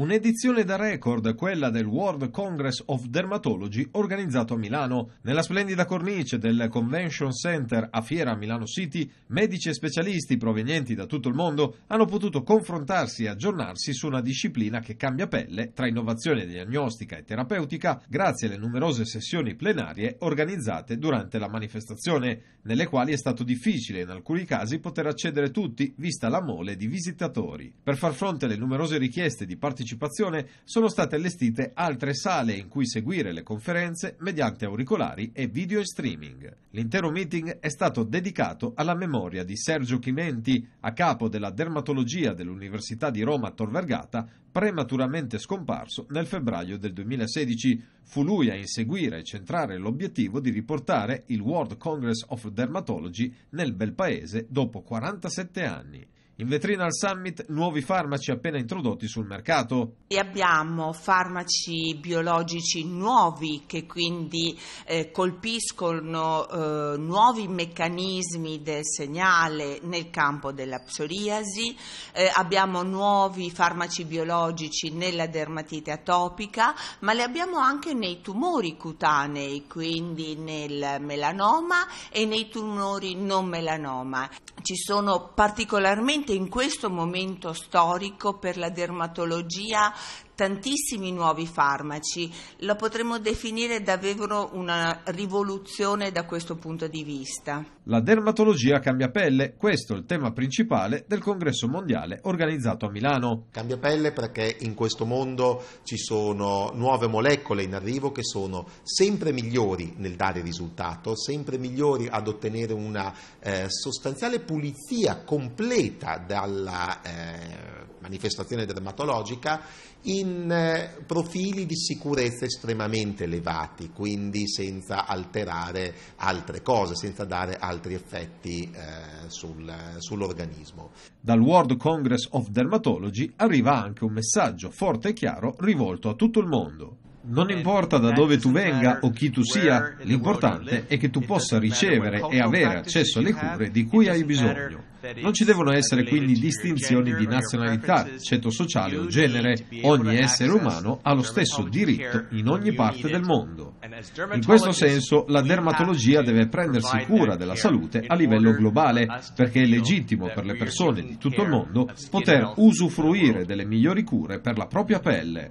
Un'edizione da record, quella del World Congress of Dermatology organizzato a Milano. Nella splendida cornice del Convention Center a Fiera Milano City, medici e specialisti provenienti da tutto il mondo hanno potuto confrontarsi e aggiornarsi su una disciplina che cambia pelle tra innovazione diagnostica e terapeutica grazie alle numerose sessioni plenarie organizzate durante la manifestazione, nelle quali è stato difficile in alcuni casi poter accedere tutti vista la mole di visitatori. Per far fronte alle numerose richieste di partecipazione partecipazione sono state allestite altre sale in cui seguire le conferenze mediante auricolari e video streaming. L'intero meeting è stato dedicato alla memoria di Sergio Chimenti, a capo della dermatologia dell'Università di Roma Tor Vergata, prematuramente scomparso nel febbraio del 2016. Fu lui a inseguire e centrare l'obiettivo di riportare il World Congress of Dermatology nel bel paese dopo 47 anni. In vetrina al summit nuovi farmaci appena introdotti sul mercato. Abbiamo farmaci biologici nuovi che quindi eh, colpiscono eh, nuovi meccanismi del segnale nel campo della psoriasi, eh, abbiamo nuovi farmaci biologici nella dermatite atopica, ma li abbiamo anche nei tumori cutanei, quindi nel melanoma e nei tumori non melanoma. Ci sono particolarmente in questo momento storico per la dermatologia tantissimi nuovi farmaci, lo potremmo definire davvero una rivoluzione da questo punto di vista. La dermatologia cambia pelle, questo è il tema principale del congresso mondiale organizzato a Milano. Cambia pelle perché in questo mondo ci sono nuove molecole in arrivo che sono sempre migliori nel dare risultato, sempre migliori ad ottenere una eh, sostanziale pulizia completa dalla eh, manifestazione dermatologica in in eh, profili di sicurezza estremamente elevati, quindi senza alterare altre cose, senza dare altri effetti eh, sul, sull'organismo. Dal World Congress of Dermatology arriva anche un messaggio forte e chiaro rivolto a tutto il mondo. Non importa da dove tu venga o chi tu sia, l'importante è che tu possa ricevere e avere accesso alle cure di cui hai bisogno. Non ci devono essere quindi distinzioni di nazionalità, ceto sociale o genere. Ogni essere umano ha lo stesso diritto in ogni parte del mondo. In questo senso la dermatologia deve prendersi cura della salute a livello globale perché è legittimo per le persone di tutto il mondo poter usufruire delle migliori cure per la propria pelle.